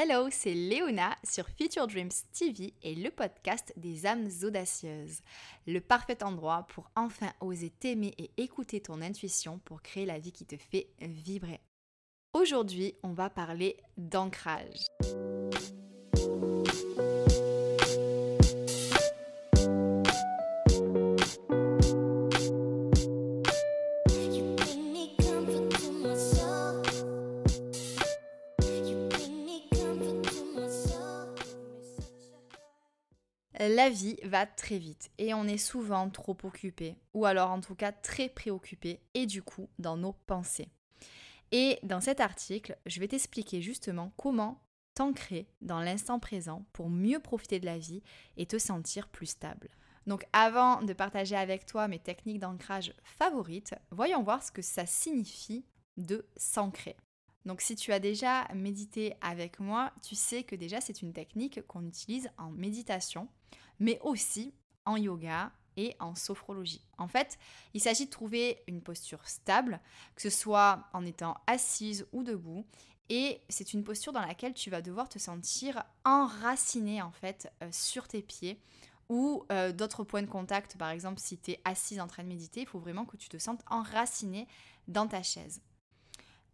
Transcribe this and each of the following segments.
Hello, c'est Léona sur Future Dreams TV et le podcast des âmes audacieuses. Le parfait endroit pour enfin oser t'aimer et écouter ton intuition pour créer la vie qui te fait vibrer. Aujourd'hui, on va parler d'ancrage. la vie va très vite et on est souvent trop occupé, ou alors en tout cas très préoccupé, et du coup dans nos pensées. Et dans cet article, je vais t'expliquer justement comment t'ancrer dans l'instant présent pour mieux profiter de la vie et te sentir plus stable. Donc avant de partager avec toi mes techniques d'ancrage favorites, voyons voir ce que ça signifie de s'ancrer. Donc si tu as déjà médité avec moi, tu sais que déjà c'est une technique qu'on utilise en méditation mais aussi en yoga et en sophrologie. En fait, il s'agit de trouver une posture stable, que ce soit en étant assise ou debout, et c'est une posture dans laquelle tu vas devoir te sentir enraciné en fait euh, sur tes pieds ou euh, d'autres points de contact. Par exemple, si tu es assise en train de méditer, il faut vraiment que tu te sentes enraciné dans ta chaise.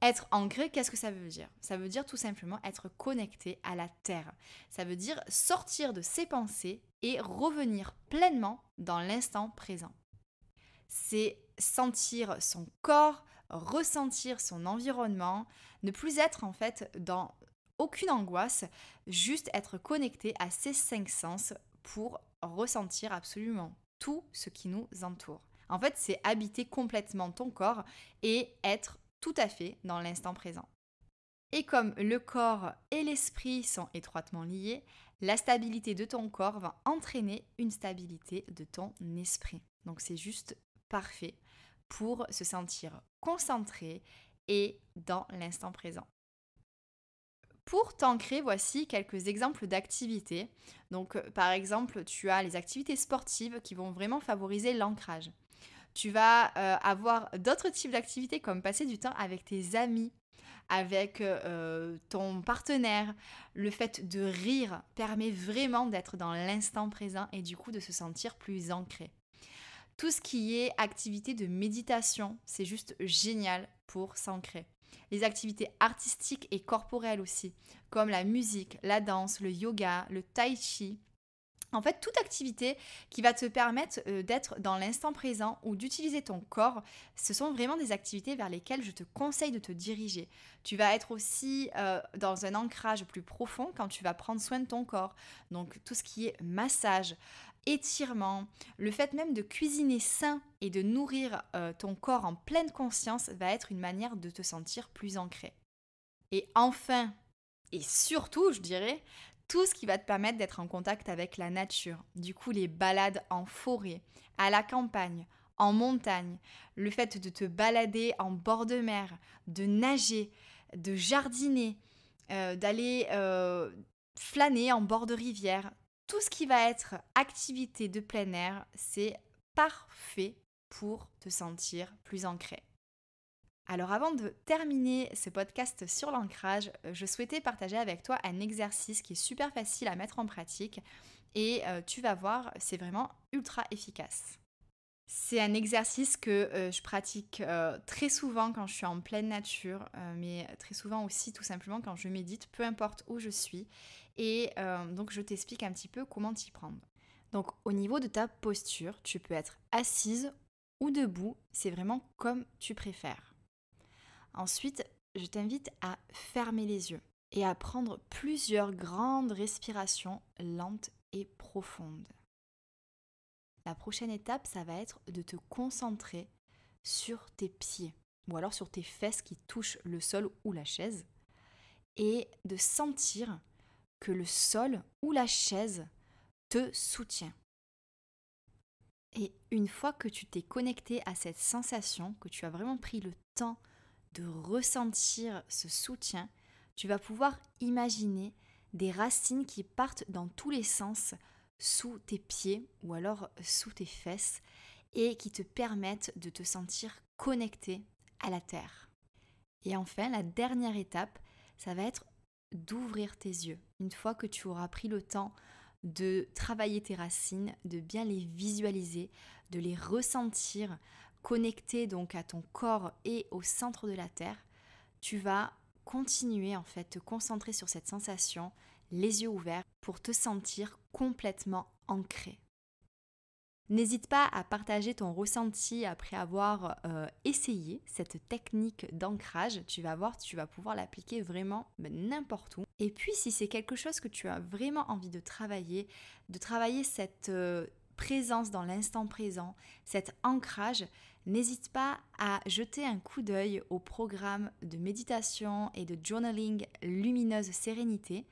Être ancré, qu'est-ce que ça veut dire Ça veut dire tout simplement être connecté à la terre. Ça veut dire sortir de ses pensées et revenir pleinement dans l'instant présent. C'est sentir son corps, ressentir son environnement, ne plus être en fait dans aucune angoisse, juste être connecté à ses cinq sens pour ressentir absolument tout ce qui nous entoure. En fait, c'est habiter complètement ton corps et être tout à fait dans l'instant présent. Et comme le corps et l'esprit sont étroitement liés, la stabilité de ton corps va entraîner une stabilité de ton esprit. Donc c'est juste parfait pour se sentir concentré et dans l'instant présent. Pour t'ancrer, voici quelques exemples d'activités. Donc, par exemple, tu as les activités sportives qui vont vraiment favoriser l'ancrage. Tu vas euh, avoir d'autres types d'activités comme passer du temps avec tes amis, avec euh, euh, ton partenaire. Le fait de rire permet vraiment d'être dans l'instant présent et du coup de se sentir plus ancré. Tout ce qui est activité de méditation, c'est juste génial pour s'ancrer. Les activités artistiques et corporelles aussi, comme la musique, la danse, le yoga, le tai chi, en fait, toute activité qui va te permettre euh, d'être dans l'instant présent ou d'utiliser ton corps, ce sont vraiment des activités vers lesquelles je te conseille de te diriger. Tu vas être aussi euh, dans un ancrage plus profond quand tu vas prendre soin de ton corps. Donc tout ce qui est massage, étirement, le fait même de cuisiner sain et de nourrir euh, ton corps en pleine conscience va être une manière de te sentir plus ancré. Et enfin, et surtout, je dirais, tout ce qui va te permettre d'être en contact avec la nature. Du coup, les balades en forêt, à la campagne, en montagne, le fait de te balader en bord de mer, de nager, de jardiner, euh, d'aller euh, flâner en bord de rivière, tout ce qui va être activité de plein air, c'est parfait pour te sentir plus ancré. Alors avant de terminer ce podcast sur l'ancrage, euh, je souhaitais partager avec toi un exercice qui est super facile à mettre en pratique et euh, tu vas voir, c'est vraiment ultra efficace. C'est un exercice que euh, je pratique très souvent quand je suis en pleine nature, mais très souvent aussi tout simplement quand je médite, peu importe où je suis. Et donc je t'explique un petit peu comment t'y prendre. Donc au niveau de ta posture, tu peux être assise ou debout, c'est vraiment comme tu préfères. Ensuite, je t'invite à fermer les yeux et à prendre plusieurs grandes respirations lentes et profondes. La prochaine étape, ça va être de te concentrer sur tes pieds ou alors sur tes fesses qui touchent le sol ou la chaise et de sentir que le sol ou la chaise te soutient. Et une fois que tu t'es connecté à cette sensation, que tu as vraiment pris le temps de ressentir ce soutien, tu vas pouvoir imaginer des racines qui partent dans tous les sens, sous tes pieds ou alors sous tes fesses, et qui te permettent de te sentir connecté à la terre. Et enfin, la dernière étape, ça va être d'ouvrir tes yeux. Une fois que tu auras pris le temps de travailler tes racines, de bien les visualiser, de les ressentir, connecté donc à ton corps et au centre de la Terre, tu vas continuer en fait te concentrer sur cette sensation, les yeux ouverts, pour te sentir complètement ancré. N'hésite pas à partager ton ressenti après avoir euh, essayé cette technique d'ancrage. Tu vas voir, tu vas pouvoir l'appliquer vraiment bah, n'importe où. Et puis si c'est quelque chose que tu as vraiment envie de travailler, de travailler cette... Euh, présence dans l'instant présent, cet ancrage, N'hésite pas à jeter un coup d'œil au programme de méditation et de journaling Lumineuse Sérénité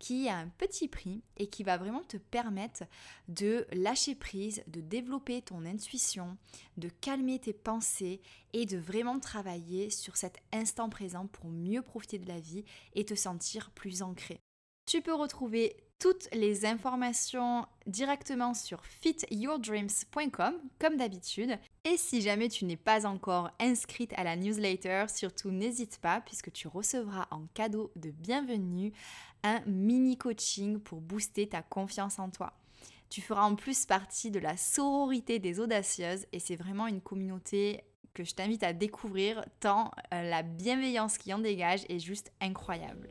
qui a un petit prix et qui va vraiment te permettre de lâcher prise, de développer ton intuition, de calmer tes pensées et de vraiment travailler sur cet instant présent pour mieux profiter de la vie et te sentir plus ancré. Tu peux retrouver toutes les informations directement sur fityourdreams.com comme d'habitude. Et si jamais tu n'es pas encore inscrite à la newsletter, surtout n'hésite pas puisque tu recevras en cadeau de bienvenue un mini coaching pour booster ta confiance en toi. Tu feras en plus partie de la sororité des audacieuses et c'est vraiment une communauté que je t'invite à découvrir tant euh, la bienveillance qui en dégage est juste incroyable.